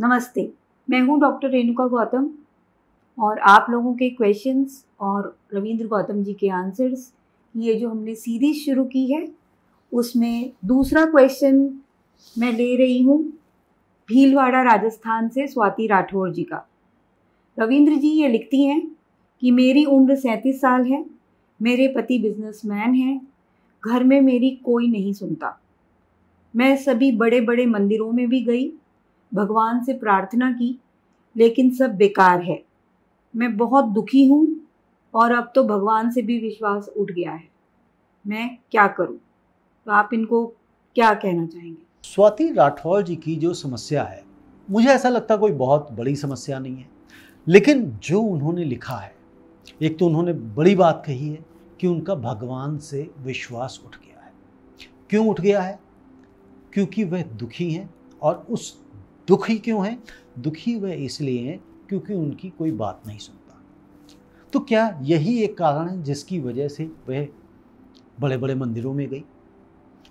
नमस्ते मैं हूं डॉक्टर रेणुका गौतम और आप लोगों के क्वेश्चंस और रविंद्र गौतम जी के आंसर्स ये जो हमने सीरीज शुरू की है उसमें दूसरा क्वेश्चन मैं ले रही हूँ भीलवाड़ा राजस्थान से स्वाति राठौर जी का रविंद्र जी ये लिखती हैं कि मेरी उम्र सैंतीस साल है मेरे पति बिजनेसमैन हैं घर में मेरी कोई नहीं सुनता मैं सभी बड़े बड़े मंदिरों में भी गई भगवान से प्रार्थना की लेकिन सब बेकार है मैं बहुत दुखी हूँ और अब तो भगवान से भी विश्वास उठ गया है मैं क्या करूँ तो आप इनको क्या कहना चाहेंगे स्वाति राठौर जी की जो समस्या है मुझे ऐसा लगता कोई बहुत बड़ी समस्या नहीं है लेकिन जो उन्होंने लिखा है एक तो उन्होंने बड़ी बात कही है कि उनका भगवान से विश्वास उठ गया है क्यों उठ गया है क्योंकि वह दुखी हैं और उस दुखी क्यों हैं दुखी वह इसलिए हैं क्योंकि उनकी कोई बात नहीं सुनता तो क्या यही एक कारण है जिसकी वजह से वह बड़े बड़े मंदिरों में गई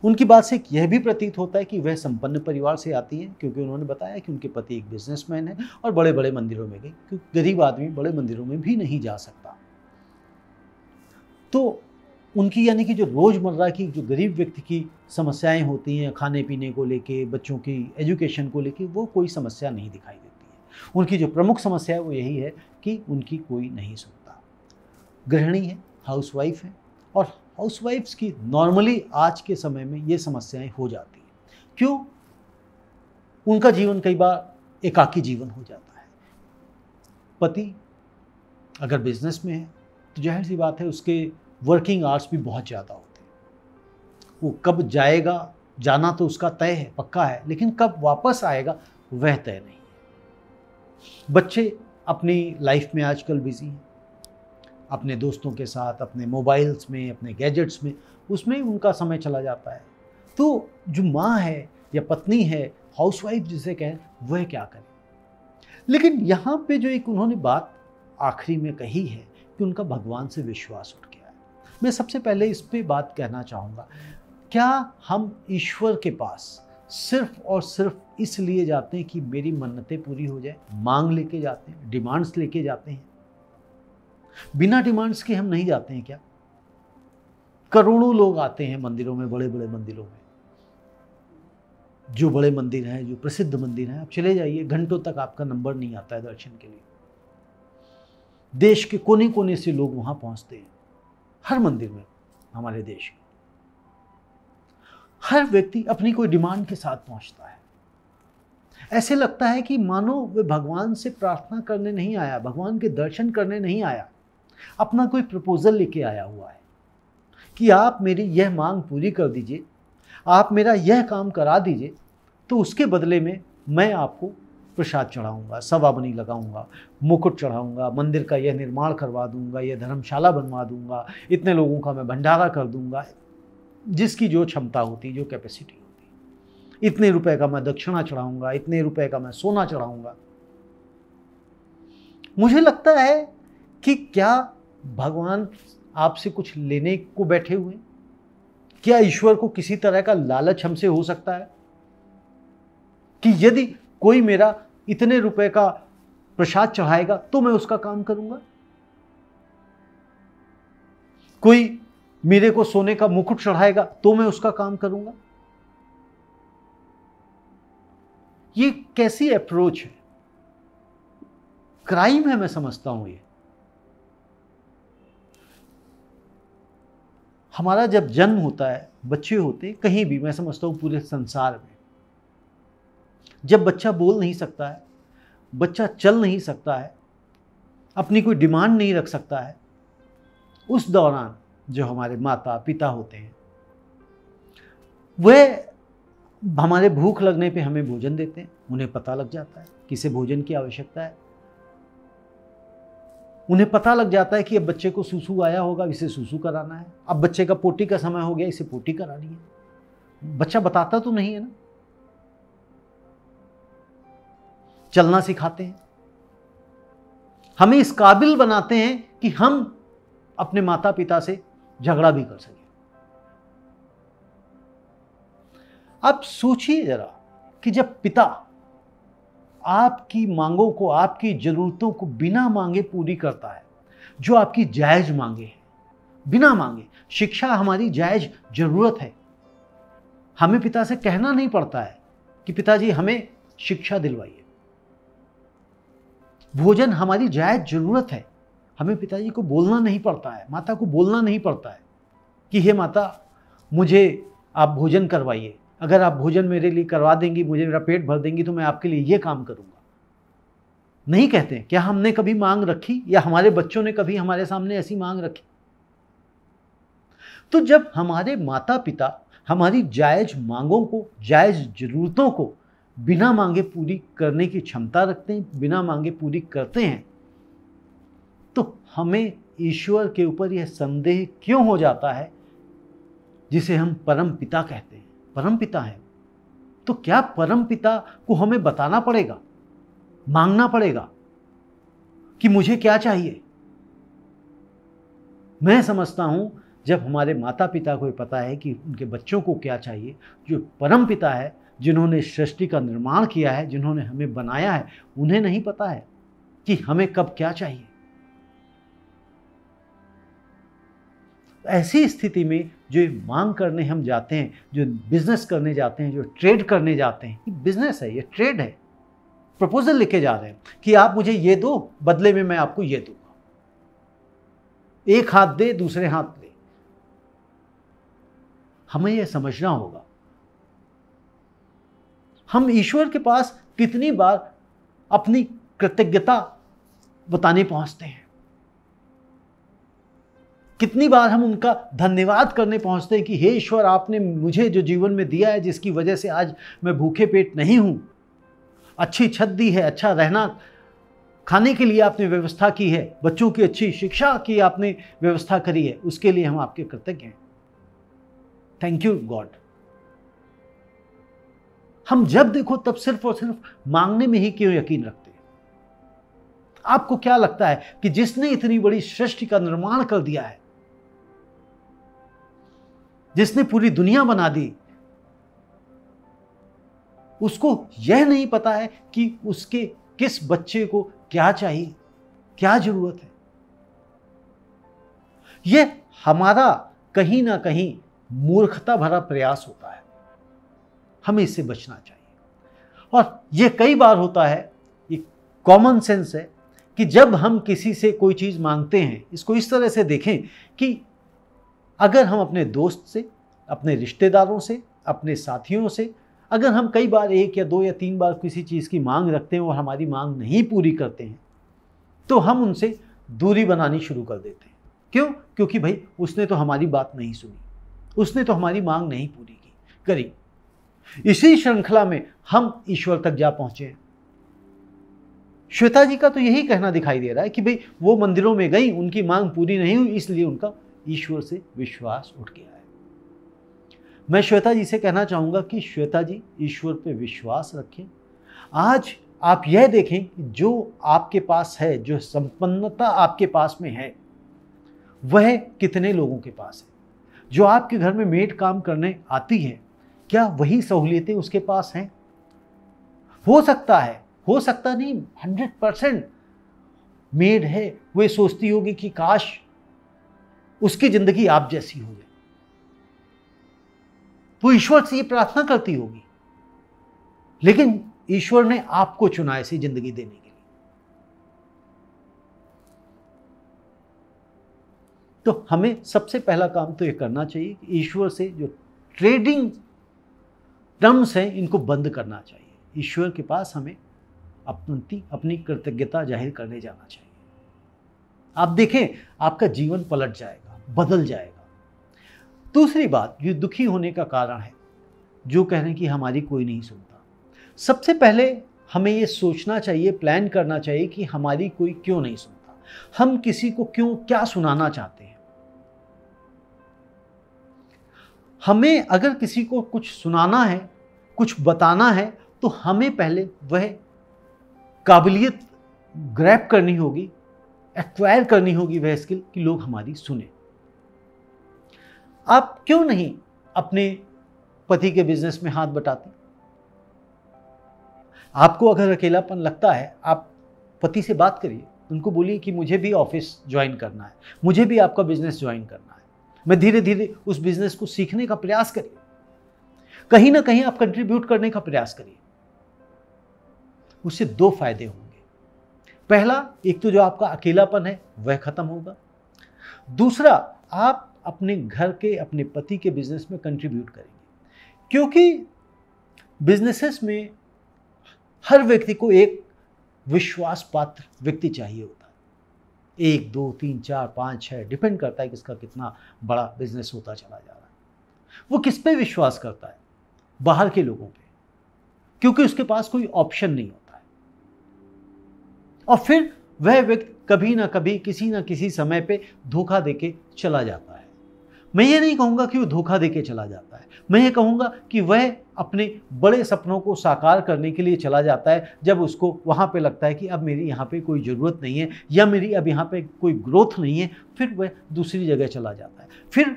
उनकी बात से यह भी प्रतीत होता है कि वह संपन्न परिवार से आती है क्योंकि उन्होंने बताया कि उनके पति एक बिजनेसमैन है और बड़े बड़े मंदिरों में गई क्योंकि गरीब आदमी बड़े मंदिरों में भी नहीं जा सकता तो उनकी यानी कि जो रोज़मर्रा की जो गरीब व्यक्ति की समस्याएं होती हैं खाने पीने को लेके बच्चों की एजुकेशन को लेके वो कोई समस्या नहीं दिखाई देती है उनकी जो प्रमुख समस्या है वो यही है कि उनकी कोई नहीं सुनता गृहिणी है हाउसवाइफ है और हाउसवाइफ्स की नॉर्मली आज के समय में ये समस्याएं हो जाती हैं क्यों उनका जीवन कई बार एकाकी जीवन हो जाता है पति अगर बिजनेस में है तो जाहिर सी बात है उसके वर्किंग आवर्स भी बहुत ज़्यादा होते हैं वो कब जाएगा जाना तो उसका तय है पक्का है लेकिन कब वापस आएगा वह तय नहीं है बच्चे अपनी लाइफ में आजकल बिज़ी हैं अपने दोस्तों के साथ अपने मोबाइल्स में अपने गैजेट्स में उसमें उनका समय चला जाता है तो जो माँ है या पत्नी है हाउसवाइफ जिसे कहें वह क्या करें लेकिन यहाँ पे जो एक उन्होंने बात आखिरी में कही है कि उनका भगवान से विश्वास उठा मैं सबसे पहले इस पर बात कहना चाहूँगा क्या हम ईश्वर के पास सिर्फ और सिर्फ इसलिए जाते हैं कि मेरी मन्नतें पूरी हो जाए मांग लेके जाते हैं डिमांड्स लेके जाते हैं बिना डिमांड्स के हम नहीं जाते हैं क्या करोड़ों लोग आते हैं मंदिरों में बड़े बड़े मंदिरों में जो बड़े मंदिर हैं जो प्रसिद्ध मंदिर हैं आप चले जाइए घंटों तक आपका नंबर नहीं आता है दर्शन के लिए देश के कोने कोने से लोग वहां पहुंचते हैं हर मंदिर में हमारे देश में हर व्यक्ति अपनी कोई डिमांड के साथ पहुंचता है ऐसे लगता है कि मानो वे भगवान से प्रार्थना करने नहीं आया भगवान के दर्शन करने नहीं आया अपना कोई प्रपोजल लेके आया हुआ है कि आप मेरी यह मांग पूरी कर दीजिए आप मेरा यह काम करा दीजिए तो उसके बदले में मैं आपको प्रसाद चढ़ाऊंगा सवा बनी लगाऊंगा मुकुट चढ़ाऊंगा मंदिर का यह निर्माण करवा दूंगा यह धर्मशाला बनवा दूंगा इतने लोगों का मैं भंडारा कर दूंगा जिसकी जो क्षमता होती जो कैपेसिटी होती इतने रुपए का मैं दक्षिणा चढ़ाऊंगा इतने रुपए का मैं सोना चढ़ाऊंगा मुझे लगता है कि क्या भगवान आपसे कुछ लेने को बैठे हुए क्या ईश्वर को किसी तरह का लालच हमसे हो सकता है कि यदि कोई मेरा इतने रुपए का प्रसाद चढ़ाएगा तो मैं उसका काम करूंगा कोई मेरे को सोने का मुकुट चढ़ाएगा तो मैं उसका काम करूंगा ये कैसी अप्रोच है क्राइम है मैं समझता हूं ये हमारा जब जन्म होता है बच्चे होते हैं कहीं भी मैं समझता हूं पूरे संसार में जब बच्चा बोल नहीं सकता है बच्चा चल नहीं सकता है अपनी कोई डिमांड नहीं रख सकता है उस दौरान जो हमारे माता पिता होते हैं वह हमारे भूख लगने पे हमें भोजन देते हैं उन्हें पता लग जाता है किसे भोजन की आवश्यकता है उन्हें पता लग जाता है कि अब बच्चे को सूसू आया होगा इसे सूसू कराना है अब बच्चे का पोटी का समय हो गया इसे पोटी करानी है बच्चा बताता तो नहीं है ना चलना सिखाते हैं हमें इस काबिल बनाते हैं कि हम अपने माता पिता से झगड़ा भी कर सकें आप सोचिए जरा कि जब पिता आपकी मांगों को आपकी ज़रूरतों को बिना मांगे पूरी करता है जो आपकी जायज़ मांगे हैं बिना मांगे शिक्षा हमारी जायज ज़रूरत है हमें पिता से कहना नहीं पड़ता है कि पिताजी हमें शिक्षा दिलवाइए भोजन हमारी जायज ज़रूरत है हमें पिताजी को बोलना नहीं पड़ता है माता को बोलना नहीं पड़ता है कि हे माता मुझे आप भोजन करवाइए अगर आप भोजन मेरे लिए करवा देंगी मुझे मेरा पेट भर देंगी तो मैं आपके लिए ये काम करूँगा नहीं कहते क्या हमने कभी मांग रखी या हमारे बच्चों ने कभी हमारे सामने ऐसी मांग रखी तो जब हमारे माता पिता हमारी जायज मांगों को जायज ज़रूरतों को बिना मांगे पूरी करने की क्षमता रखते हैं बिना मांगे पूरी करते हैं तो हमें ईश्वर के ऊपर यह संदेह क्यों हो जाता है जिसे हम परम पिता कहते हैं परम पिता है तो क्या परम पिता को हमें बताना पड़ेगा मांगना पड़ेगा कि मुझे क्या चाहिए मैं समझता हूं जब हमारे माता पिता को पता है कि उनके बच्चों को क्या चाहिए जो परम पिता है जिन्होंने सृष्टि का निर्माण किया है जिन्होंने हमें बनाया है उन्हें नहीं पता है कि हमें कब क्या चाहिए ऐसी स्थिति में जो मांग करने हम जाते हैं जो बिजनेस करने जाते हैं जो ट्रेड करने जाते हैं ये बिजनेस है ये ट्रेड है प्रपोजल लिखे जा रहे हैं कि आप मुझे ये दो बदले में मैं आपको ये दूंगा एक हाथ दे दूसरे हाथ ले हमें यह समझना होगा हम ईश्वर के पास कितनी बार अपनी कृतज्ञता बताने पहुंचते हैं कितनी बार हम उनका धन्यवाद करने पहुंचते हैं कि हे ईश्वर आपने मुझे जो जीवन में दिया है जिसकी वजह से आज मैं भूखे पेट नहीं हूं अच्छी छत दी है अच्छा रहना खाने के लिए आपने व्यवस्था की है बच्चों की अच्छी शिक्षा की आपने व्यवस्था करी है उसके लिए हम आपके कृतज्ञ हैं थैंक यू गॉड हम जब देखो तब सिर्फ और सिर्फ मांगने में ही क्यों यकीन रखते हैं आपको क्या लगता है कि जिसने इतनी बड़ी सृष्टि का निर्माण कर दिया है जिसने पूरी दुनिया बना दी उसको यह नहीं पता है कि उसके किस बच्चे को क्या चाहिए क्या जरूरत है यह हमारा कहीं ना कहीं मूर्खता भरा प्रयास होता है हमें इससे बचना चाहिए और ये कई बार होता है ये कॉमन सेंस है कि जब हम किसी से कोई चीज़ मांगते हैं इसको इस तरह से देखें कि अगर हम अपने दोस्त से अपने रिश्तेदारों से अपने साथियों से अगर हम कई बार एक या दो या तीन बार किसी चीज़ की मांग रखते हैं और हमारी मांग नहीं पूरी करते हैं तो हम उनसे दूरी बनानी शुरू कर देते हैं क्यों क्योंकि भाई उसने तो हमारी बात नहीं सुनी उसने तो हमारी मांग नहीं पूरी की करी इसी श्रृंखला में हम ईश्वर तक जा पहुंचे श्वेता जी का तो यही कहना दिखाई दे रहा है कि भाई वो मंदिरों में गई उनकी मांग पूरी नहीं हुई इसलिए उनका ईश्वर से विश्वास उठ गया है मैं श्वेता जी से कहना चाहूंगा कि श्वेता जी ईश्वर पे विश्वास रखें आज आप यह देखें कि जो आपके पास है जो संपन्नता आपके पास में है वह कितने लोगों के पास है जो आपके घर में मेड काम करने आती है क्या वही सहूलियतें उसके पास हैं हो सकता है हो सकता नहीं हंड्रेड परसेंट मेड है वो सोचती होगी कि काश उसकी ज़िंदगी आप जैसी हो जाए वो तो ईश्वर से ये प्रार्थना करती होगी लेकिन ईश्वर ने आपको चुना ऐसी जिंदगी देने के लिए तो हमें सबसे पहला काम तो ये करना चाहिए कि ईश्वर से जो ट्रेडिंग टर्म्स हैं इनको बंद करना चाहिए ईश्वर के पास हमें अपनी अपनी कृतज्ञता जाहिर करने जाना चाहिए आप देखें आपका जीवन पलट जाएगा बदल जाएगा दूसरी बात जो दुखी होने का कारण है जो कह रहे हैं कि हमारी कोई नहीं सुनता सबसे पहले हमें ये सोचना चाहिए प्लान करना चाहिए कि हमारी कोई क्यों नहीं सुनता हम किसी को क्यों क्या सुनाना चाहते हैं हमें अगर किसी को कुछ सुनाना है कुछ बताना है तो हमें पहले वह काबिलियत ग्रैप करनी होगी एक्वायर करनी होगी वह स्किल कि लोग हमारी सुने आप क्यों नहीं अपने पति के बिजनेस में हाथ बटाते आपको अगर अकेलापन लगता है आप पति से बात करिए उनको बोलिए कि मुझे भी ऑफिस ज्वाइन करना है मुझे भी आपका बिजनेस ज्वाइन करना है मैं धीरे धीरे उस बिजनेस को सीखने का प्रयास करिए कहीं ना कहीं आप कंट्रीब्यूट करने का प्रयास करिए उससे दो फायदे होंगे पहला एक तो जो आपका अकेलापन है वह खत्म होगा दूसरा आप अपने घर के अपने पति के बिजनेस में कंट्रीब्यूट करेंगे क्योंकि बिजनेसेस में हर व्यक्ति को एक विश्वास पात्र व्यक्ति चाहिए होता है एक दो तीन चार पाँच छः डिपेंड करता है कि इसका कितना बड़ा बिजनेस होता चला जा रहा है वो किस पे विश्वास करता है बाहर के लोगों पे क्योंकि उसके पास कोई ऑप्शन नहीं होता है और फिर वह व्यक्ति कभी ना कभी किसी ना किसी समय पे धोखा देके चला जाता है मैं ये नहीं कहूंगा कि वो धोखा देके चला जाता है मैं ये कहूंगा कि वह अपने बड़े सपनों को साकार करने के लिए चला जाता है जब उसको वहां पे लगता है कि अब मेरी यहाँ पे कोई ज़रूरत नहीं है या मेरी अब यहाँ पे कोई ग्रोथ नहीं है फिर वह दूसरी जगह चला जाता है फिर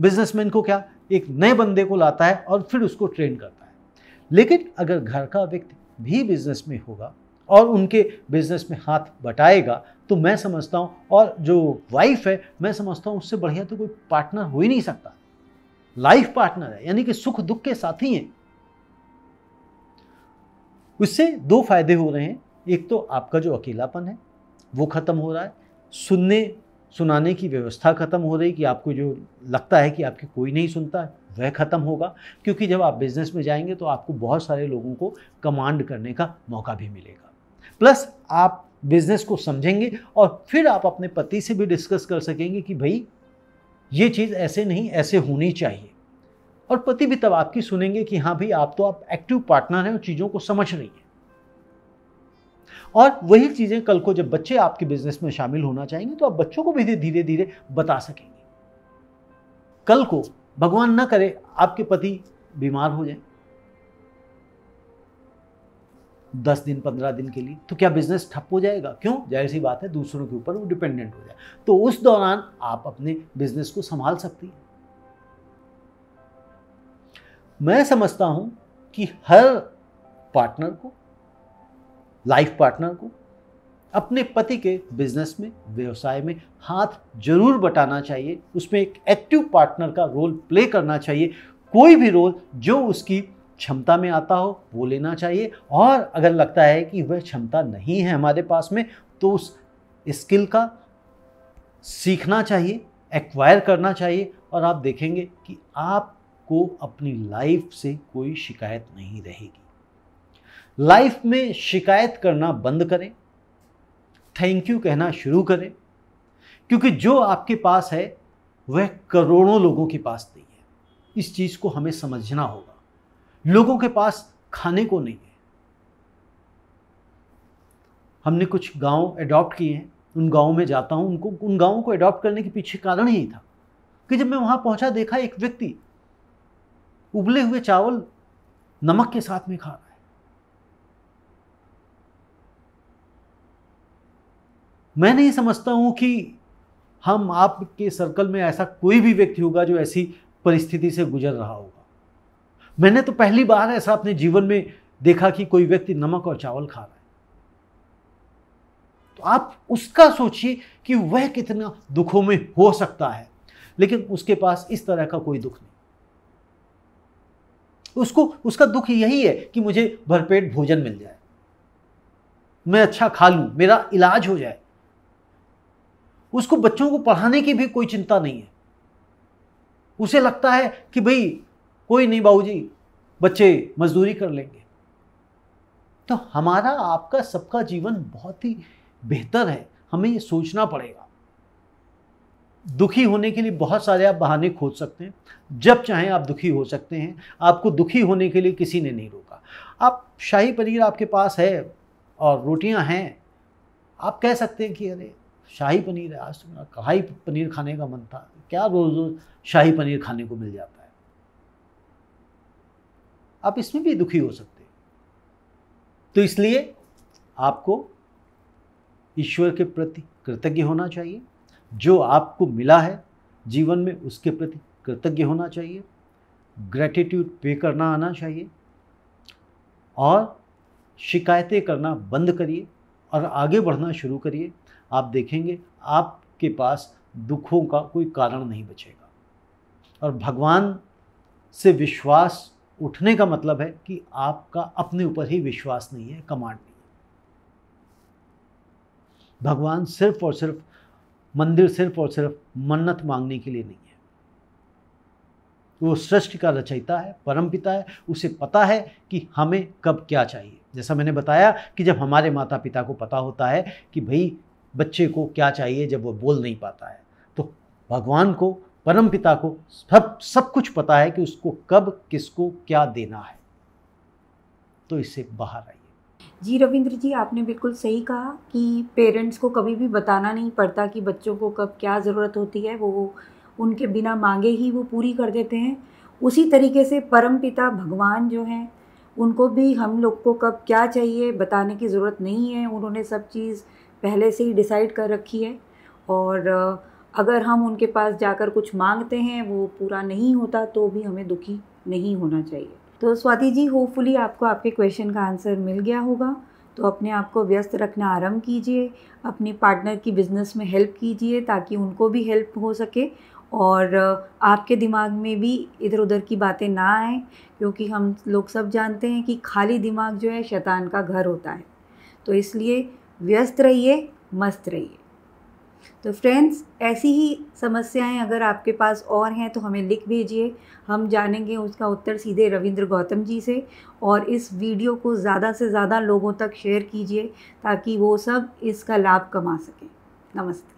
बिजनेसमैन को क्या एक नए बंदे को लाता है और फिर उसको ट्रेन करता है लेकिन अगर घर का व्यक्ति भी बिजनेस में होगा और उनके बिजनेस में हाथ बटाएगा तो मैं समझता हूँ और जो वाइफ है मैं समझता हूँ उससे बढ़िया तो कोई पार्टनर हो ही नहीं सकता लाइफ पार्टनर है यानी कि सुख दुख के साथी हैं उससे दो फायदे हो रहे हैं एक तो आपका जो अकेलापन है वो ख़त्म हो रहा है सुनने सुनाने की व्यवस्था ख़त्म हो रही कि आपको जो लगता है कि आपकी कोई नहीं सुनता है वह ख़त्म होगा क्योंकि जब आप बिज़नेस में जाएंगे तो आपको बहुत सारे लोगों को कमांड करने का मौका भी मिलेगा प्लस आप बिज़नेस को समझेंगे और फिर आप अपने पति से भी डिस्कस कर सकेंगे कि भाई ये चीज़ ऐसे नहीं ऐसे होनी चाहिए और पति भी तब आपकी सुनेंगे कि हाँ भाई आप तो आप एक्टिव पार्टनर हैं और चीज़ों को समझ रही हैं और वही चीज़ें कल को जब बच्चे आपके बिजनेस में शामिल होना चाहेंगे तो आप बच्चों को भी धीरे धीरे बता सकेंगे कल को भगवान ना करे आपके पति बीमार हो जाए दस दिन पंद्रह दिन के लिए तो क्या बिजनेस ठप हो जाएगा क्यों जाहिर सी बात है दूसरों के ऊपर वो डिपेंडेंट हो जाए तो उस दौरान आप अपने बिजनेस को संभाल सकती हैं मैं समझता हूं कि हर पार्टनर को लाइफ पार्टनर को अपने पति के बिजनेस में व्यवसाय में हाथ जरूर बटाना चाहिए उसमें एक एक्टिव पार्टनर का रोल प्ले करना चाहिए कोई भी रोल जो उसकी क्षमता में आता हो वो लेना चाहिए और अगर लगता है कि वह क्षमता नहीं है हमारे पास में तो उस स्किल का सीखना चाहिए एक्वायर करना चाहिए और आप देखेंगे कि आपको अपनी लाइफ से कोई शिकायत नहीं रहेगी लाइफ में शिकायत करना बंद करें थैंक यू कहना शुरू करें क्योंकि जो आपके पास है वह करोड़ों लोगों के पास नहीं है इस चीज़ को हमें समझना होगा लोगों के पास खाने को नहीं है हमने कुछ गांव एडॉप्ट किए हैं उन गाँव में जाता हूँ उनको उन गाँवों को अडॉप्ट करने के पीछे कारण यही था कि जब मैं वहां पहुँचा देखा एक व्यक्ति उबले हुए चावल नमक के साथ में खा रहा मैं नहीं समझता हूँ कि हम आपके सर्कल में ऐसा कोई भी व्यक्ति होगा जो ऐसी परिस्थिति से गुजर रहा होगा मैंने तो पहली बार ऐसा अपने जीवन में देखा कि कोई व्यक्ति नमक और चावल खा रहा है तो आप उसका सोचिए कि वह कितना दुखों में हो सकता है लेकिन उसके पास इस तरह का कोई दुख नहीं उसको उसका दुख यही है कि मुझे भरपेट भोजन मिल जाए मैं अच्छा खा लूं मेरा इलाज हो जाए उसको बच्चों को पढ़ाने की भी कोई चिंता नहीं है उसे लगता है कि भाई कोई नहीं बाबूजी बच्चे मजदूरी कर लेंगे तो हमारा आपका सबका जीवन बहुत ही बेहतर है हमें ये सोचना पड़ेगा दुखी होने के लिए बहुत सारे आप बहाने खोज सकते हैं जब चाहें आप दुखी हो सकते हैं आपको दुखी होने के लिए किसी ने नहीं रोका आप शाही पनीर आपके पास है और रोटियां हैं आप कह सकते हैं कि अरे शाही पनीर है आज तो कढ़ाई पनीर खाने का मन था क्या रोज़ रोज़ शाही पनीर खाने को मिल जाता है आप इसमें भी दुखी हो सकते तो इसलिए आपको ईश्वर के प्रति कृतज्ञ होना चाहिए जो आपको मिला है जीवन में उसके प्रति कृतज्ञ होना चाहिए ग्रेटिट्यूड पे करना आना चाहिए और शिकायतें करना बंद करिए और आगे बढ़ना शुरू करिए आप देखेंगे आपके पास दुखों का कोई कारण नहीं बचेगा और भगवान से विश्वास उठने का मतलब है कि आपका अपने ऊपर ही विश्वास नहीं है कमांड नहीं है भगवान सिर्फ और सिर्फ मंदिर सिर्फ और सिर्फ मन्नत मांगने के लिए नहीं है वो सृष्टि का रचयिता है परम पिता है उसे पता है कि हमें कब क्या चाहिए जैसा मैंने बताया कि जब हमारे माता पिता को पता होता है कि भाई बच्चे को क्या चाहिए जब वो बोल नहीं पाता है तो भगवान को परम पिता को सब सब कुछ पता है कि उसको कब किसको क्या देना है तो इससे बाहर आइए जी रविंद्र जी आपने बिल्कुल सही कहा कि पेरेंट्स को कभी भी बताना नहीं पड़ता कि बच्चों को कब क्या ज़रूरत होती है वो उनके बिना मांगे ही वो पूरी कर देते हैं उसी तरीके से परम पिता भगवान जो हैं उनको भी हम लोग को कब क्या चाहिए बताने की ज़रूरत नहीं है उन्होंने सब चीज़ पहले से ही डिसाइड कर रखी है और अगर हम उनके पास जाकर कुछ मांगते हैं वो पूरा नहीं होता तो भी हमें दुखी नहीं होना चाहिए तो स्वाति जी होपफुली आपको आपके क्वेश्चन का आंसर मिल गया होगा तो अपने आप को व्यस्त रखना आरंभ कीजिए अपने पार्टनर की बिज़नेस में हेल्प कीजिए ताकि उनको भी हेल्प हो सके और आपके दिमाग में भी इधर उधर की बातें ना आए क्योंकि हम लोग सब जानते हैं कि खाली दिमाग जो है शैतान का घर होता है तो इसलिए व्यस्त रहिए मस्त रहिए तो फ्रेंड्स ऐसी ही समस्याएं अगर आपके पास और हैं तो हमें लिख भेजिए हम जानेंगे उसका उत्तर सीधे रविंद्र गौतम जी से और इस वीडियो को ज़्यादा से ज़्यादा लोगों तक शेयर कीजिए ताकि वो सब इसका लाभ कमा सकें नमस्ते